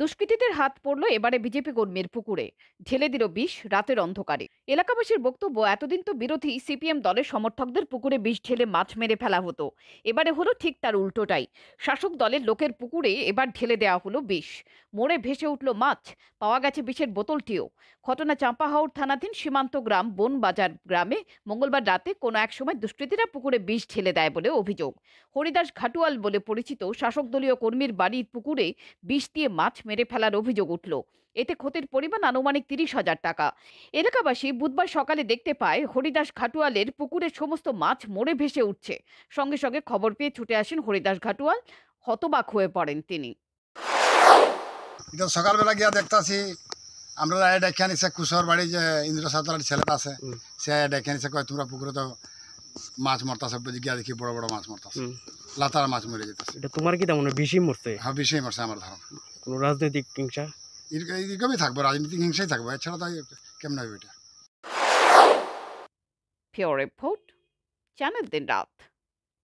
দুষ্কৃতীদের হাত পড়ল এবারে বিজেপি কর্মীর পুকুরে ঢেলে দিল বিষ রাতের অন্ধকারে এলাকাবাসীর বক্তব্য এতদিন তো বিরোধী সিপিএম দলের সমর্থকদের পুকুরে বিষ ঢেলে মাছ মেরে ফেলা হতো এবারে হলো ঠিক তার উল্টোটাই শাসক দলের লোকের পুকুরে এবার ঢেলে দেওয়া হলো বিষ মোড়ে ভেসে উঠল মাছ পাওয়া গেছে বিষের বোতলটিও ঘটনা চাঁপাহাওড় থানাধীন সীমান্ত গ্রাম বনবাজার গ্রামে মঙ্গলবার রাতে কোনো এক সময় দুষ্কৃতীরা পুকুরে বিষ ঢেলে দেয় বলে অভিযোগ হরিদাস ঘাটুয়াল বলে পরিচিত শাসক দলীয় কর্মীর বাড়ির পুকুরে বিষ দিয়ে মাছ মেরে ফেলার অভিযোগ উঠল এতে ক্ষতির পরিমাণ আনুমানিক তিরিশ হাজার টাকা এলাকাবাসী বুধবার সকালে দেখতে পায় হরিদাস ঘাটুয়ালের পুকুরের সমস্ত মাছ মরে ভেসে উঠছে সঙ্গে সঙ্গে খবর পেয়ে ছুটে আসেন হরিদাস ঘাটুয়াল হতবাক হয়ে পড়েন তিনি সকালবেলা গিয়া দেখতাছি আমরা ডেকে আনিছে কুশোর বাড়ি যে ইন্দ্র সাঁতরার ছেলেটা আছে সে ডেকে আনিছে কয় তোমরা পুকুরে তো মাছ মারতাছে গিয়া দেখি বড় বড় মাছ মারতাছে লাতার মাছ মরে যেতেছে তোমার কি তেমন বেশি মরছে হ্যাঁ বেশি মরছে আমার ধারণা কোনো রাজনৈতিক হিংসা এরকমই থাকবো রাজনৈতিক হিংসাই থাকবো এছাড়া তাই কেমন হবে এটা পিওর রিপোর্ট চ্যানেল দিন রাত